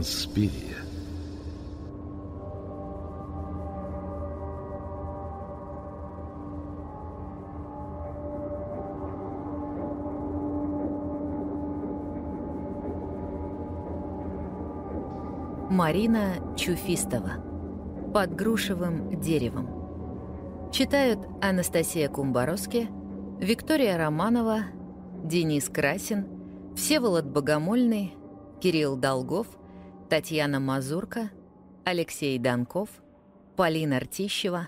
Инспирия. Марина Чуфистова. Под грушевым деревом. Читают Анастасия Кумбаровски, Виктория Романова, Денис Красин, Всеволод Богомольный, Кирилл Долгов, Татьяна Мазурка, Алексей Данков, Полина Ртищева,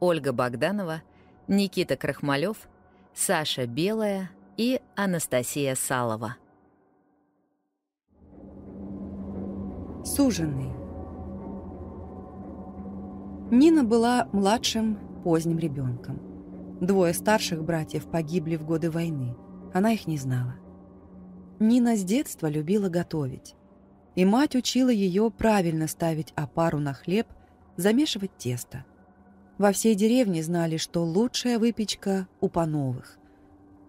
Ольга Богданова, Никита Крахмалев, Саша Белая и Анастасия Салова. Суженный. Нина была младшим, поздним ребенком. Двое старших братьев погибли в годы войны. Она их не знала. Нина с детства любила готовить и мать учила ее правильно ставить опару на хлеб, замешивать тесто. Во всей деревне знали, что лучшая выпечка у пановых.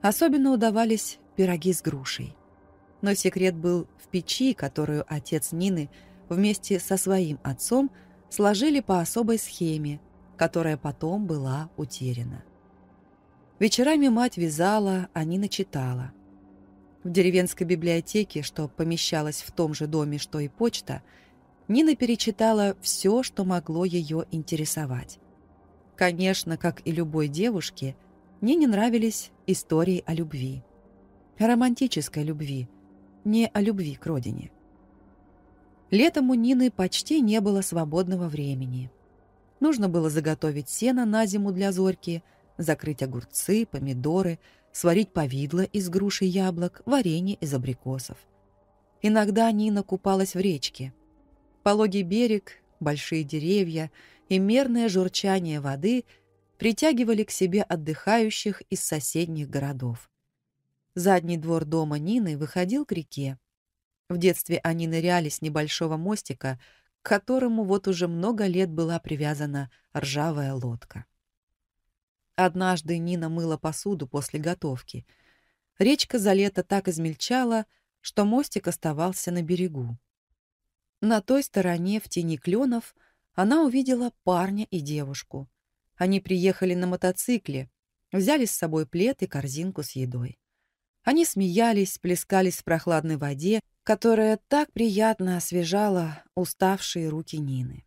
Особенно удавались пироги с грушей. Но секрет был в печи, которую отец Нины вместе со своим отцом сложили по особой схеме, которая потом была утеряна. Вечерами мать вязала, а Нина читала – в деревенской библиотеке, что помещалась в том же доме, что и почта, Нина перечитала все, что могло ее интересовать. Конечно, как и любой девушке, Нине нравились истории о любви. О романтической любви, не о любви к родине. Летом у Нины почти не было свободного времени. Нужно было заготовить сено на зиму для зорьки, закрыть огурцы, помидоры – сварить повидло из груш и яблок, варенье из абрикосов. Иногда Нина купалась в речке. Пологий берег, большие деревья и мерное журчание воды притягивали к себе отдыхающих из соседних городов. Задний двор дома Нины выходил к реке. В детстве они ныряли с небольшого мостика, к которому вот уже много лет была привязана ржавая лодка. Однажды Нина мыла посуду после готовки. Речка за лето так измельчала, что мостик оставался на берегу. На той стороне, в тени кленов, она увидела парня и девушку. Они приехали на мотоцикле, взяли с собой плед и корзинку с едой. Они смеялись, плескались в прохладной воде, которая так приятно освежала уставшие руки Нины.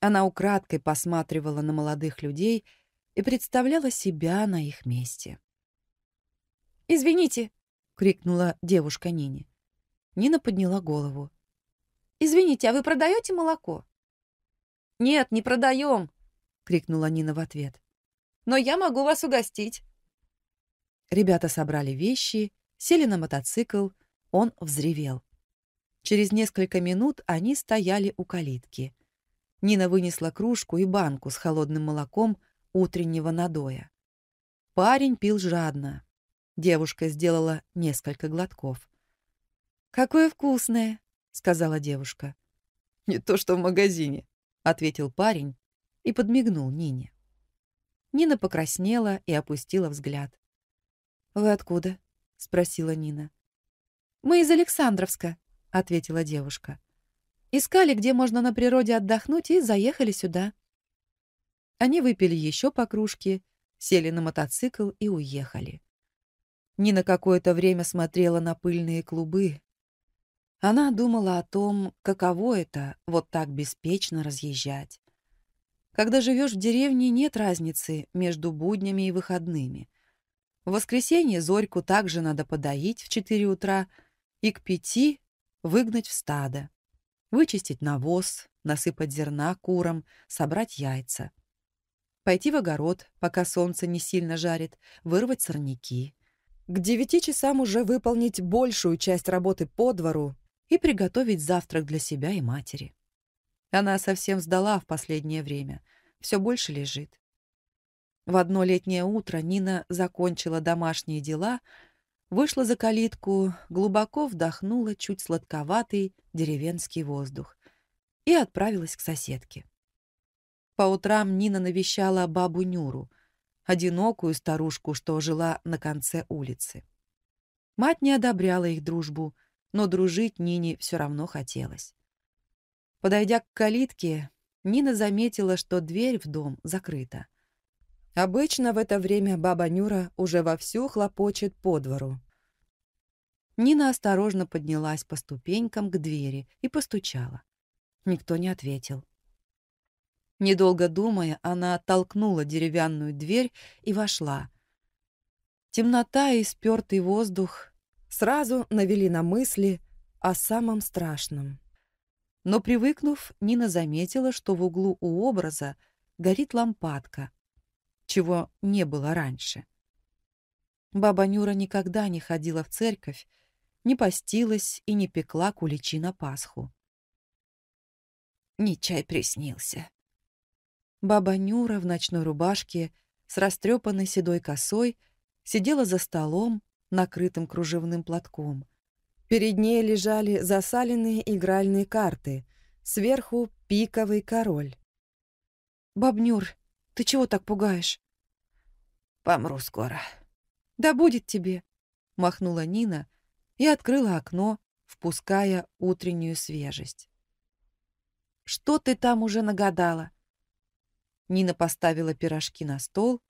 Она украдкой посматривала на молодых людей — и представляла себя на их месте. «Извините!» — крикнула девушка Нине. Нина подняла голову. «Извините, а вы продаете молоко?» «Нет, не продаем!» — крикнула Нина в ответ. «Но я могу вас угостить!» Ребята собрали вещи, сели на мотоцикл, он взревел. Через несколько минут они стояли у калитки. Нина вынесла кружку и банку с холодным молоком утреннего надоя. Парень пил жадно. Девушка сделала несколько глотков. «Какое вкусное!» — сказала девушка. «Не то, что в магазине», — ответил парень и подмигнул Нине. Нина покраснела и опустила взгляд. «Вы откуда?» — спросила Нина. «Мы из Александровска», — ответила девушка. «Искали, где можно на природе отдохнуть, и заехали сюда». Они выпили еще по кружке, сели на мотоцикл и уехали. Нина какое-то время смотрела на пыльные клубы. Она думала о том, каково это вот так беспечно разъезжать. Когда живешь в деревне, нет разницы между буднями и выходными. В воскресенье Зорьку также надо подоить в 4 утра и к пяти выгнать в стадо, вычистить навоз, насыпать зерна курам, собрать яйца — пойти в огород, пока солнце не сильно жарит, вырвать сорняки. К девяти часам уже выполнить большую часть работы по двору и приготовить завтрак для себя и матери. Она совсем сдала в последнее время, все больше лежит. В одно летнее утро Нина закончила домашние дела, вышла за калитку, глубоко вдохнула чуть сладковатый деревенский воздух и отправилась к соседке. По утрам Нина навещала бабу Нюру, одинокую старушку, что жила на конце улицы. Мать не одобряла их дружбу, но дружить Нине все равно хотелось. Подойдя к калитке, Нина заметила, что дверь в дом закрыта. Обычно в это время баба Нюра уже вовсю хлопочет по двору. Нина осторожно поднялась по ступенькам к двери и постучала. Никто не ответил. Недолго думая, она оттолкнула деревянную дверь и вошла. Темнота и спёртый воздух сразу навели на мысли о самом страшном. Но, привыкнув, Нина заметила, что в углу у образа горит лампадка, чего не было раньше. Баба Нюра никогда не ходила в церковь, не постилась и не пекла куличи на Пасху. «Не чай приснился», Баба Нюра в ночной рубашке с растрепанной седой косой сидела за столом, накрытым кружевным платком. Перед ней лежали засаленные игральные карты, сверху — пиковый король. «Бабнюр, ты чего так пугаешь?» «Помру скоро». «Да будет тебе», — махнула Нина и открыла окно, впуская утреннюю свежесть. «Что ты там уже нагадала?» Нина поставила пирожки на стол,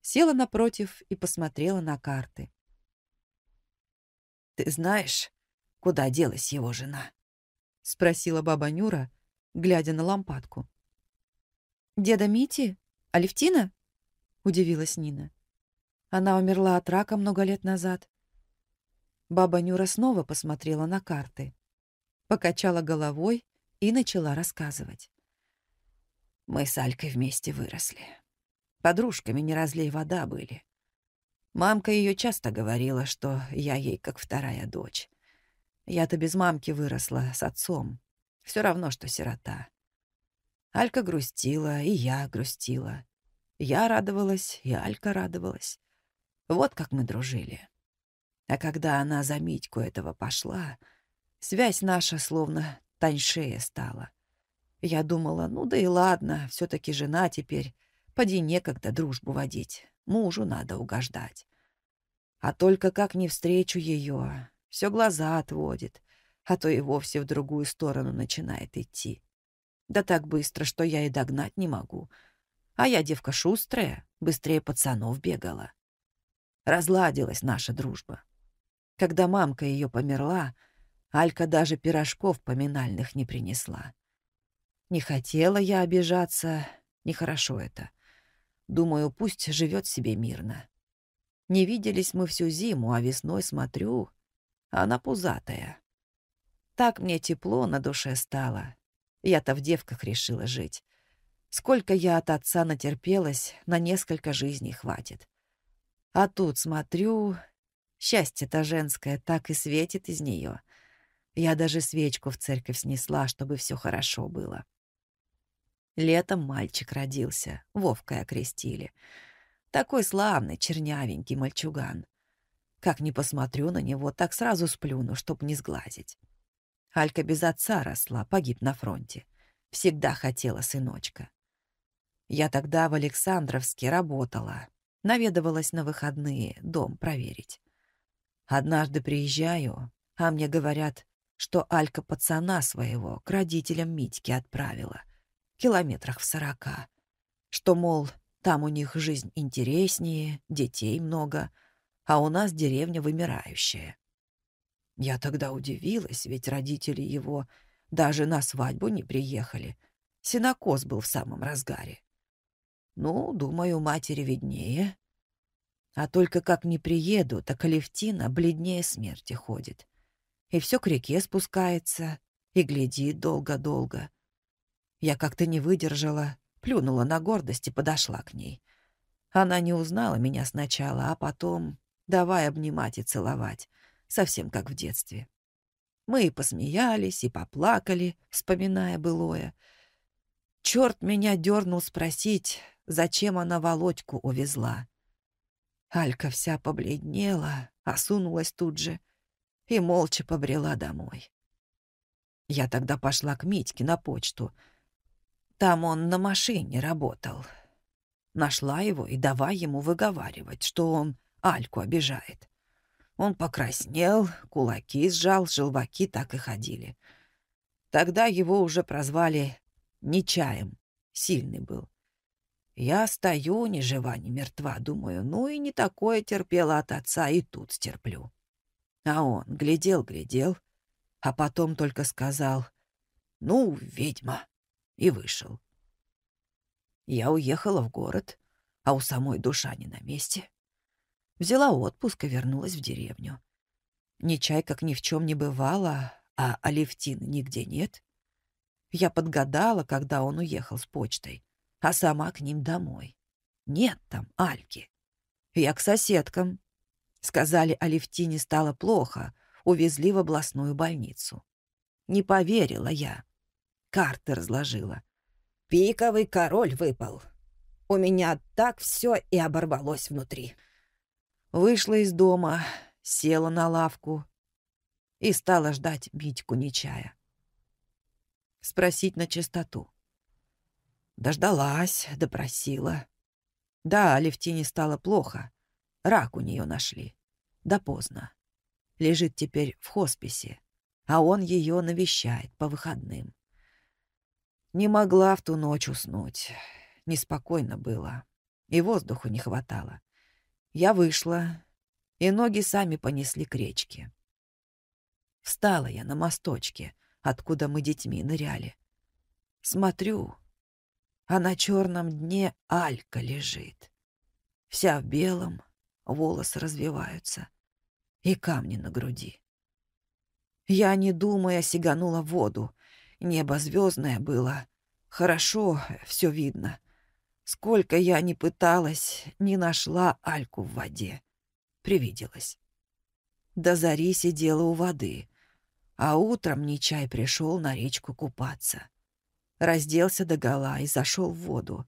села напротив и посмотрела на карты. «Ты знаешь, куда делась его жена?» — спросила баба Нюра, глядя на лампадку. «Деда Мити? Алевтина?» — удивилась Нина. «Она умерла от рака много лет назад». Баба Нюра снова посмотрела на карты, покачала головой и начала рассказывать. Мы с Алькой вместе выросли. Подружками не разлей вода были. Мамка ее часто говорила, что я ей как вторая дочь. Я-то без мамки выросла, с отцом. Все равно, что сирота. Алька грустила, и я грустила. Я радовалась, и Алька радовалась. Вот как мы дружили. А когда она за Митьку этого пошла, связь наша словно тоньшее стала — я думала, ну да и ладно, все таки жена теперь. Поди некогда дружбу водить, мужу надо угождать. А только как не встречу ее, все глаза отводит, а то и вовсе в другую сторону начинает идти. Да так быстро, что я и догнать не могу. А я девка шустрая, быстрее пацанов бегала. Разладилась наша дружба. Когда мамка ее померла, Алька даже пирожков поминальных не принесла. Не хотела я обижаться, нехорошо это. Думаю, пусть живет себе мирно. Не виделись мы всю зиму, а весной смотрю, она пузатая. Так мне тепло на душе стало. Я-то в девках решила жить. Сколько я от отца натерпелась, на несколько жизней хватит. А тут смотрю, счастье-то женское так и светит из нее. Я даже свечку в церковь снесла, чтобы все хорошо было. Летом мальчик родился, Вовкой окрестили. Такой славный, чернявенький мальчуган. Как ни посмотрю на него, так сразу сплюну, чтоб не сглазить. Алька без отца росла, погиб на фронте. Всегда хотела сыночка. Я тогда в Александровске работала. Наведывалась на выходные дом проверить. Однажды приезжаю, а мне говорят, что Алька пацана своего к родителям Митьки отправила — километрах в сорока. Что, мол, там у них жизнь интереснее, детей много, а у нас деревня вымирающая. Я тогда удивилась, ведь родители его даже на свадьбу не приехали. Синокос был в самом разгаре. Ну, думаю, матери виднее. А только как не приеду, так Алевтина бледнее смерти ходит. И все к реке спускается, и глядит долго-долго. Я как-то не выдержала, плюнула на гордость и подошла к ней. Она не узнала меня сначала, а потом давай обнимать и целовать, совсем как в детстве. Мы и посмеялись, и поплакали, вспоминая былое. Черт меня дернул спросить, зачем она Володьку увезла. Алька вся побледнела, осунулась тут же и молча побрела домой. Я тогда пошла к Митьке на почту — там он на машине работал. Нашла его и давай ему выговаривать, что он Альку обижает. Он покраснел, кулаки сжал, желваки так и ходили. Тогда его уже прозвали Нечаем. Сильный был. Я стою, ни жива, ни мертва, думаю, ну и не такое терпела от отца, и тут стерплю. А он глядел-глядел, а потом только сказал, ну, ведьма и вышел. Я уехала в город, а у самой душа не на месте. Взяла отпуск и вернулась в деревню. Нечай как ни в чем не бывало, а Алевтины нигде нет. Я подгадала, когда он уехал с почтой, а сама к ним домой. Нет там Альки. Я к соседкам. Сказали, Алевтине стало плохо, увезли в областную больницу. Не поверила я карты разложила. Пиковый король выпал. У меня так все и оборвалось внутри. Вышла из дома, села на лавку и стала ждать битьку Нечая. Спросить на чистоту. Дождалась, допросила. Да, Левтине стало плохо. Рак у нее нашли. Да поздно. Лежит теперь в хосписе, а он ее навещает по выходным. Не могла в ту ночь уснуть. Неспокойно было. И воздуху не хватало. Я вышла, и ноги сами понесли к речке. Встала я на мосточке, откуда мы детьми ныряли. Смотрю, а на черном дне Алька лежит. Вся в белом, волосы развиваются и камни на груди. Я, не думая, сиганула в воду, Небо звездное было. Хорошо, все видно. Сколько я не пыталась, не нашла Альку в воде. Привиделась. До зари сидела у воды, а утром Нечай пришел на речку купаться. Разделся гола и зашел в воду.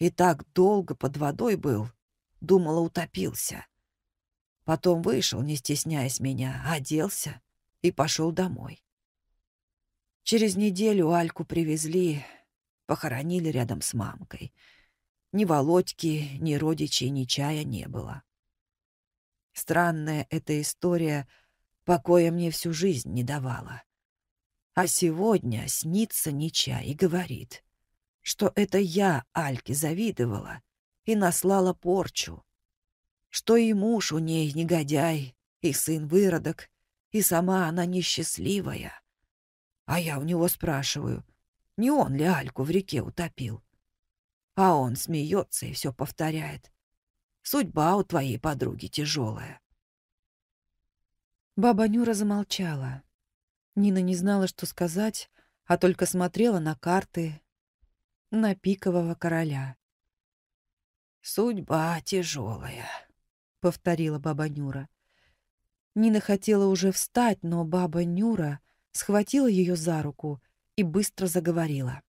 И так долго под водой был, думала, утопился. Потом вышел, не стесняясь меня, оделся и пошел домой. Через неделю Альку привезли, похоронили рядом с мамкой. Ни Володьки, ни родичей, ни чая не было. Странная эта история покоя мне всю жизнь не давала. А сегодня снится Нича и говорит, что это я Альке завидовала и наслала порчу, что и муж у ней негодяй, и сын выродок, и сама она несчастливая. А я у него спрашиваю, не он ли Альку в реке утопил? А он смеется и все повторяет. Судьба у твоей подруги тяжелая. Баба Нюра замолчала. Нина не знала, что сказать, а только смотрела на карты, на пикового короля. «Судьба тяжелая», — повторила баба Нюра. Нина хотела уже встать, но баба Нюра схватила ее за руку и быстро заговорила.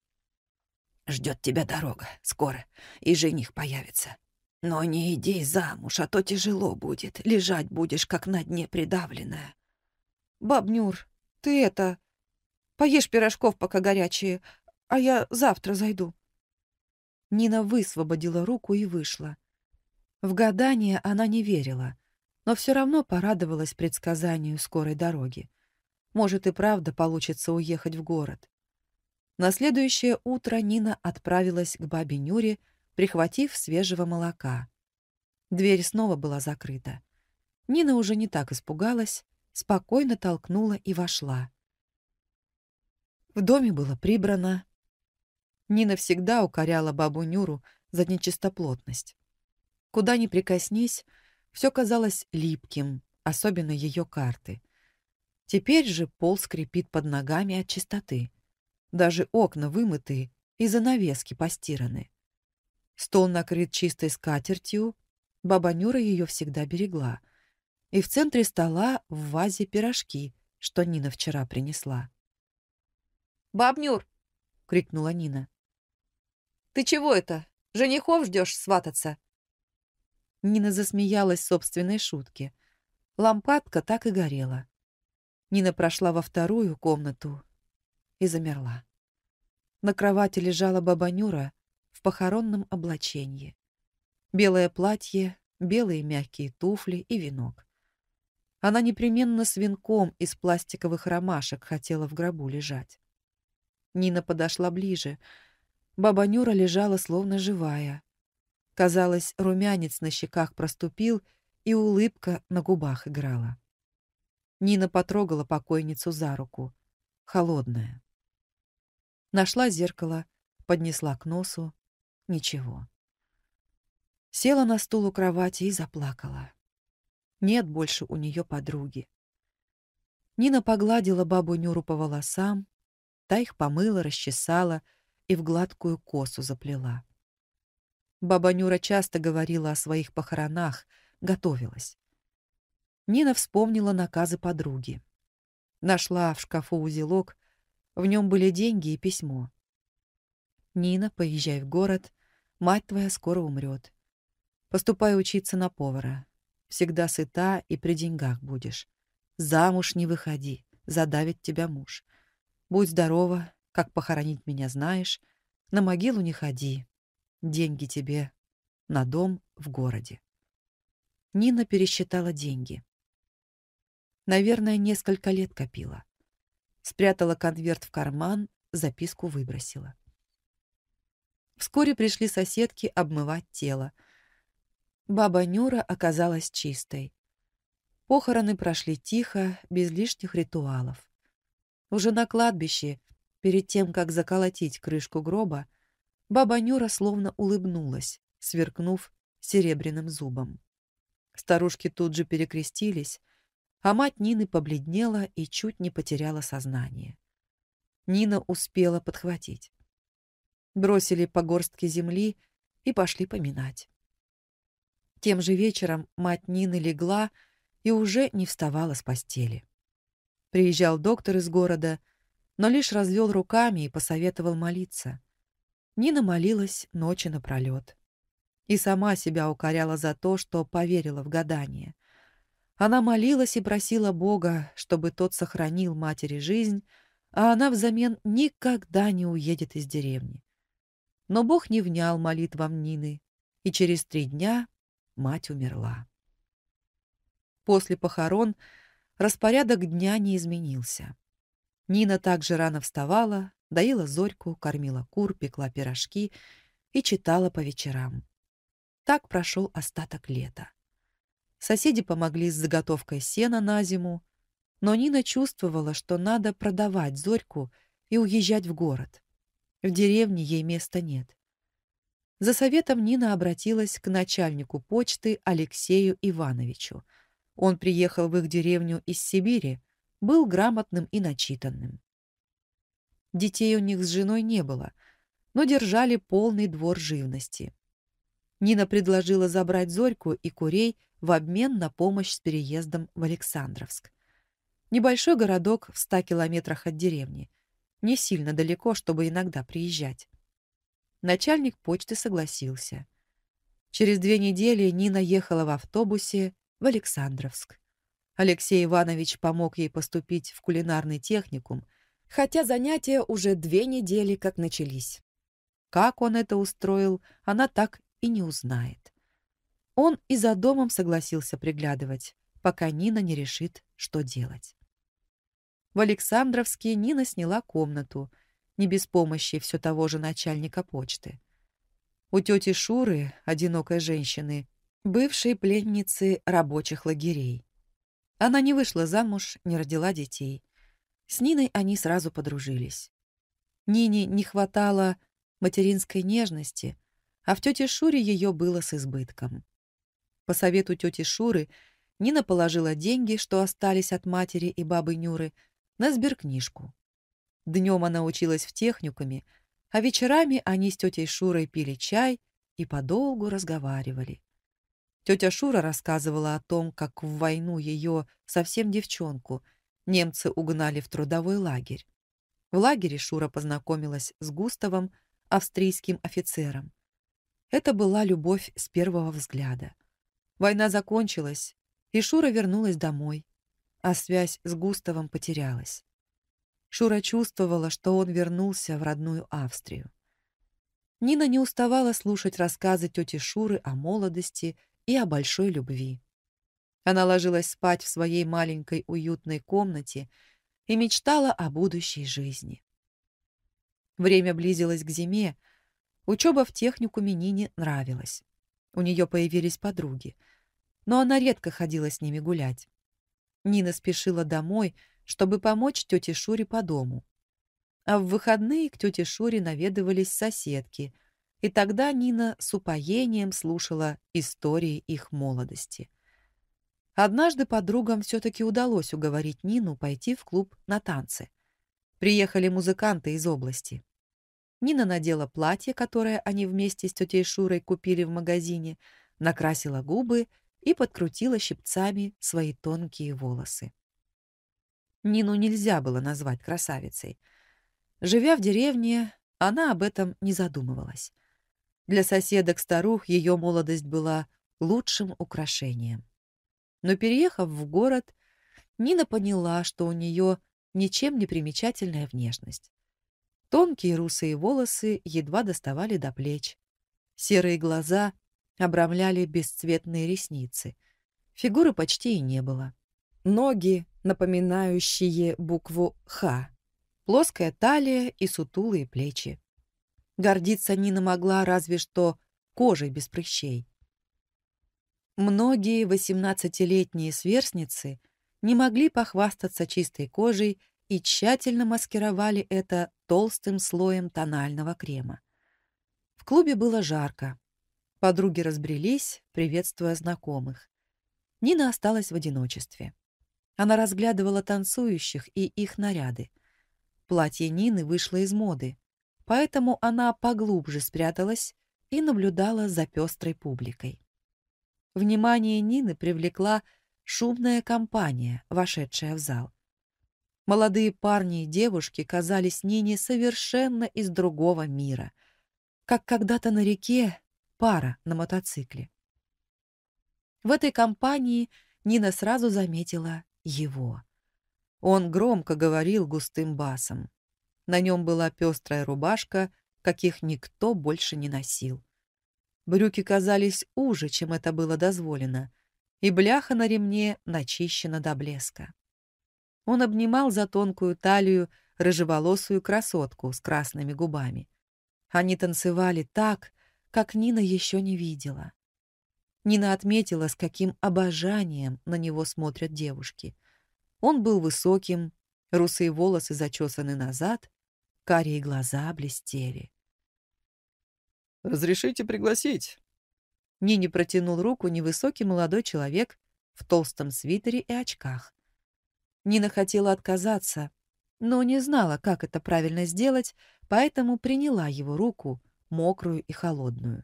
«Ждет тебя дорога, скоро, и жених появится. Но не иди замуж, а то тяжело будет, лежать будешь, как на дне придавленная». «Бабнюр, ты это... Поешь пирожков, пока горячие, а я завтра зайду». Нина высвободила руку и вышла. В гадание она не верила, но все равно порадовалась предсказанию скорой дороги. Может и правда получится уехать в город. На следующее утро Нина отправилась к бабе Нюре, прихватив свежего молока. Дверь снова была закрыта. Нина уже не так испугалась, спокойно толкнула и вошла. В доме было прибрано. Нина всегда укоряла бабу Нюру за нечистоплотность. Куда ни прикоснись, все казалось липким, особенно ее карты. Теперь же пол скрипит под ногами от чистоты. Даже окна вымыты и занавески постираны. Стол накрыт чистой скатертью, баба Нюра ее всегда берегла. И в центре стола в вазе пирожки, что Нина вчера принесла. «Баб Нюр!» — крикнула Нина. «Ты чего это? Женихов ждешь свататься?» Нина засмеялась собственной шутке. Лампадка так и горела. Нина прошла во вторую комнату и замерла. На кровати лежала баба Нюра в похоронном облачении. Белое платье, белые мягкие туфли и венок. Она непременно с венком из пластиковых ромашек хотела в гробу лежать. Нина подошла ближе. Баба Нюра лежала словно живая. Казалось, румянец на щеках проступил, и улыбка на губах играла. Нина потрогала покойницу за руку. Холодная. Нашла зеркало, поднесла к носу. Ничего. Села на стул у кровати и заплакала. Нет больше у нее подруги. Нина погладила бабу Нюру по волосам, та их помыла, расчесала и в гладкую косу заплела. Баба Нюра часто говорила о своих похоронах, готовилась. Нина вспомнила наказы подруги. Нашла в шкафу узелок, в нем были деньги и письмо. «Нина, поезжай в город, мать твоя скоро умрет. Поступай учиться на повара. Всегда сыта и при деньгах будешь. Замуж не выходи, задавит тебя муж. Будь здорова, как похоронить меня знаешь. На могилу не ходи. Деньги тебе на дом в городе». Нина пересчитала деньги. Наверное, несколько лет копила. Спрятала конверт в карман, записку выбросила. Вскоре пришли соседки обмывать тело. Баба Нюра оказалась чистой. Похороны прошли тихо, без лишних ритуалов. Уже на кладбище, перед тем, как заколотить крышку гроба, баба Нюра словно улыбнулась, сверкнув серебряным зубом. Старушки тут же перекрестились, а мать Нины побледнела и чуть не потеряла сознание. Нина успела подхватить. Бросили по горстке земли и пошли поминать. Тем же вечером мать Нины легла и уже не вставала с постели. Приезжал доктор из города, но лишь развел руками и посоветовал молиться. Нина молилась ночи напролет. И сама себя укоряла за то, что поверила в гадание. Она молилась и просила Бога, чтобы тот сохранил матери жизнь, а она взамен никогда не уедет из деревни. Но Бог не внял молитвам Нины, и через три дня мать умерла. После похорон распорядок дня не изменился. Нина также рано вставала, доила зорьку, кормила кур, пекла пирожки и читала по вечерам. Так прошел остаток лета. Соседи помогли с заготовкой сена на зиму, но Нина чувствовала, что надо продавать Зорьку и уезжать в город. В деревне ей места нет. За советом Нина обратилась к начальнику почты Алексею Ивановичу. Он приехал в их деревню из Сибири, был грамотным и начитанным. Детей у них с женой не было, но держали полный двор живности. Нина предложила забрать Зорьку и курей в обмен на помощь с переездом в Александровск. Небольшой городок в 100 километрах от деревни. Не сильно далеко, чтобы иногда приезжать. Начальник почты согласился. Через две недели Нина ехала в автобусе в Александровск. Алексей Иванович помог ей поступить в кулинарный техникум, хотя занятия уже две недели как начались. Как он это устроил, она так и не узнает. Он и за домом согласился приглядывать, пока Нина не решит, что делать. В Александровске Нина сняла комнату, не без помощи все того же начальника почты. У тети Шуры, одинокой женщины, бывшей пленницы рабочих лагерей. Она не вышла замуж, не родила детей. С Ниной они сразу подружились. Нине не хватало материнской нежности, а в тете Шуре ее было с избытком. По совету тети Шуры, Нина положила деньги, что остались от матери и бабы Нюры, на сберкнижку. Днем она училась в техникуме, а вечерами они с тетей Шурой пили чай и подолгу разговаривали. Тетя Шура рассказывала о том, как в войну ее, совсем девчонку, немцы угнали в трудовой лагерь. В лагере Шура познакомилась с Густавом, австрийским офицером. Это была любовь с первого взгляда. Война закончилась, и Шура вернулась домой, а связь с Густавом потерялась. Шура чувствовала, что он вернулся в родную Австрию. Нина не уставала слушать рассказы тети Шуры о молодости и о большой любви. Она ложилась спать в своей маленькой уютной комнате и мечтала о будущей жизни. Время близилось к зиме, учеба в техникуме Нине нравилась. У нее появились подруги — но она редко ходила с ними гулять. Нина спешила домой, чтобы помочь тете Шуре по дому. А в выходные к тете Шуре наведывались соседки, и тогда Нина с упоением слушала истории их молодости. Однажды подругам все-таки удалось уговорить Нину пойти в клуб на танцы. Приехали музыканты из области. Нина надела платье, которое они вместе с тетей Шурой купили в магазине, накрасила губы — и подкрутила щипцами свои тонкие волосы. Нину нельзя было назвать красавицей. Живя в деревне, она об этом не задумывалась. Для соседок-старух ее молодость была лучшим украшением. Но переехав в город, Нина поняла, что у нее ничем не примечательная внешность. Тонкие русые волосы едва доставали до плеч. Серые глаза обрамляли бесцветные ресницы. Фигуры почти и не было. Ноги, напоминающие букву «Х», плоская талия и сутулые плечи. Гордиться Нина могла разве что кожей без прыщей. Многие 18-летние сверстницы не могли похвастаться чистой кожей и тщательно маскировали это толстым слоем тонального крема. В клубе было жарко, Подруги разбрелись, приветствуя знакомых. Нина осталась в одиночестве. Она разглядывала танцующих и их наряды. Платье Нины вышло из моды, поэтому она поглубже спряталась и наблюдала за пестрой публикой. Внимание Нины привлекла шумная компания, вошедшая в зал. Молодые парни и девушки казались Нине совершенно из другого мира. Как когда-то на реке пара на мотоцикле. В этой компании Нина сразу заметила его. Он громко говорил густым басом. На нем была пестрая рубашка, каких никто больше не носил. Брюки казались уже, чем это было дозволено, и бляха на ремне начищена до блеска. Он обнимал за тонкую талию рыжеволосую красотку с красными губами. Они танцевали так, как Нина еще не видела. Нина отметила, с каким обожанием на него смотрят девушки. Он был высоким, русые волосы зачесаны назад, карие глаза блестели. «Разрешите пригласить?» Нине протянул руку невысокий молодой человек в толстом свитере и очках. Нина хотела отказаться, но не знала, как это правильно сделать, поэтому приняла его руку — мокрую и холодную.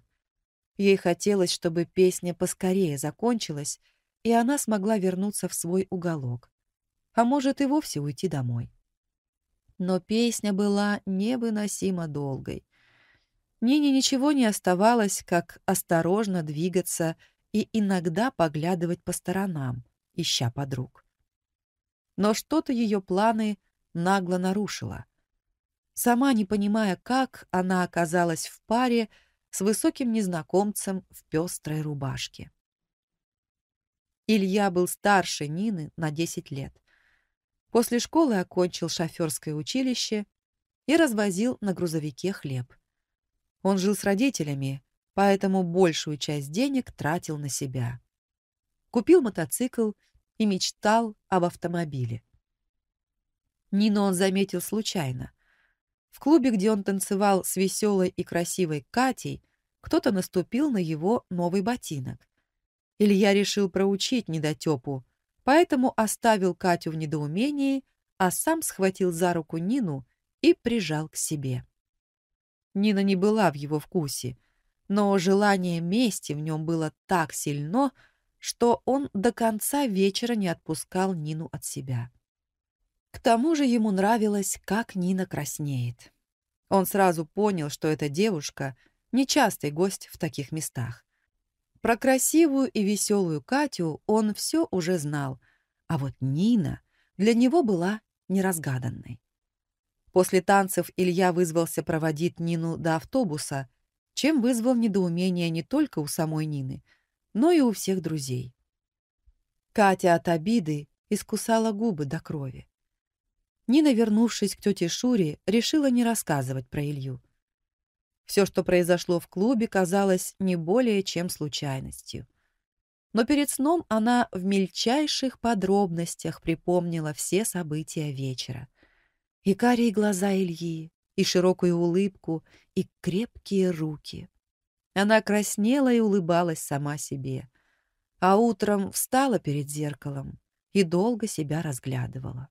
Ей хотелось, чтобы песня поскорее закончилась, и она смогла вернуться в свой уголок, а может и вовсе уйти домой. Но песня была невыносимо долгой. Нине ничего не оставалось, как осторожно двигаться и иногда поглядывать по сторонам, ища подруг. Но что-то ее планы нагло нарушило — сама не понимая, как она оказалась в паре с высоким незнакомцем в пестрой рубашке. Илья был старше Нины на 10 лет. После школы окончил шоферское училище и развозил на грузовике хлеб. Он жил с родителями, поэтому большую часть денег тратил на себя. Купил мотоцикл и мечтал об автомобиле. Нину он заметил случайно. В клубе, где он танцевал с веселой и красивой Катей, кто-то наступил на его новый ботинок. Илья решил проучить недотепу, поэтому оставил Катю в недоумении, а сам схватил за руку Нину и прижал к себе. Нина не была в его вкусе, но желание мести в нем было так сильно, что он до конца вечера не отпускал Нину от себя. К тому же ему нравилось, как Нина краснеет. Он сразу понял, что эта девушка — нечастый гость в таких местах. Про красивую и веселую Катю он все уже знал, а вот Нина для него была неразгаданной. После танцев Илья вызвался проводить Нину до автобуса, чем вызвал недоумение не только у самой Нины, но и у всех друзей. Катя от обиды искусала губы до крови. Нина, вернувшись к тете Шуре, решила не рассказывать про Илью. Все, что произошло в клубе, казалось не более чем случайностью. Но перед сном она в мельчайших подробностях припомнила все события вечера. И карие глаза Ильи, и широкую улыбку, и крепкие руки. Она краснела и улыбалась сама себе. А утром встала перед зеркалом и долго себя разглядывала.